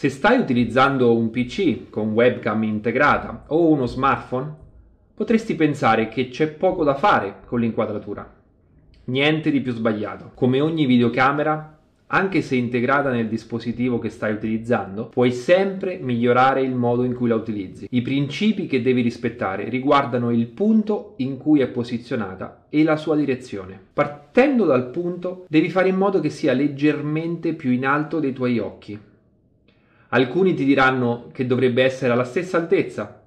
Se stai utilizzando un PC con webcam integrata o uno smartphone, potresti pensare che c'è poco da fare con l'inquadratura. Niente di più sbagliato. Come ogni videocamera, anche se integrata nel dispositivo che stai utilizzando, puoi sempre migliorare il modo in cui la utilizzi. I principi che devi rispettare riguardano il punto in cui è posizionata e la sua direzione. Partendo dal punto, devi fare in modo che sia leggermente più in alto dei tuoi occhi Alcuni ti diranno che dovrebbe essere alla stessa altezza.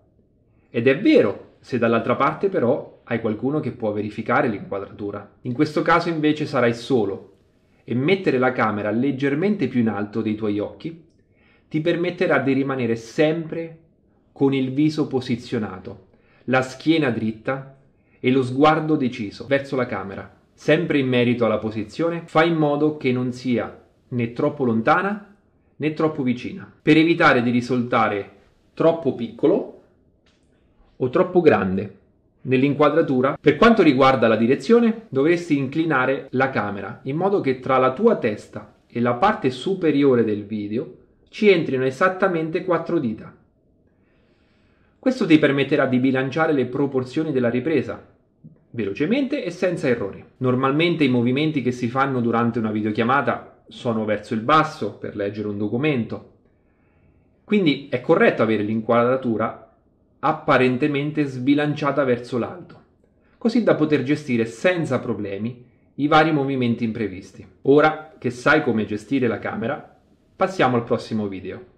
Ed è vero, se dall'altra parte però hai qualcuno che può verificare l'inquadratura. In questo caso invece sarai solo e mettere la camera leggermente più in alto dei tuoi occhi ti permetterà di rimanere sempre con il viso posizionato, la schiena dritta e lo sguardo deciso verso la camera. Sempre in merito alla posizione, fai in modo che non sia né troppo lontana né troppo vicina, per evitare di risultare troppo piccolo o troppo grande. Nell'inquadratura, per quanto riguarda la direzione, dovresti inclinare la camera in modo che tra la tua testa e la parte superiore del video ci entrino esattamente quattro dita. Questo ti permetterà di bilanciare le proporzioni della ripresa velocemente e senza errori. Normalmente i movimenti che si fanno durante una videochiamata sono verso il basso per leggere un documento. Quindi è corretto avere l'inquadratura apparentemente sbilanciata verso l'alto, così da poter gestire senza problemi i vari movimenti imprevisti. Ora che sai come gestire la camera, passiamo al prossimo video.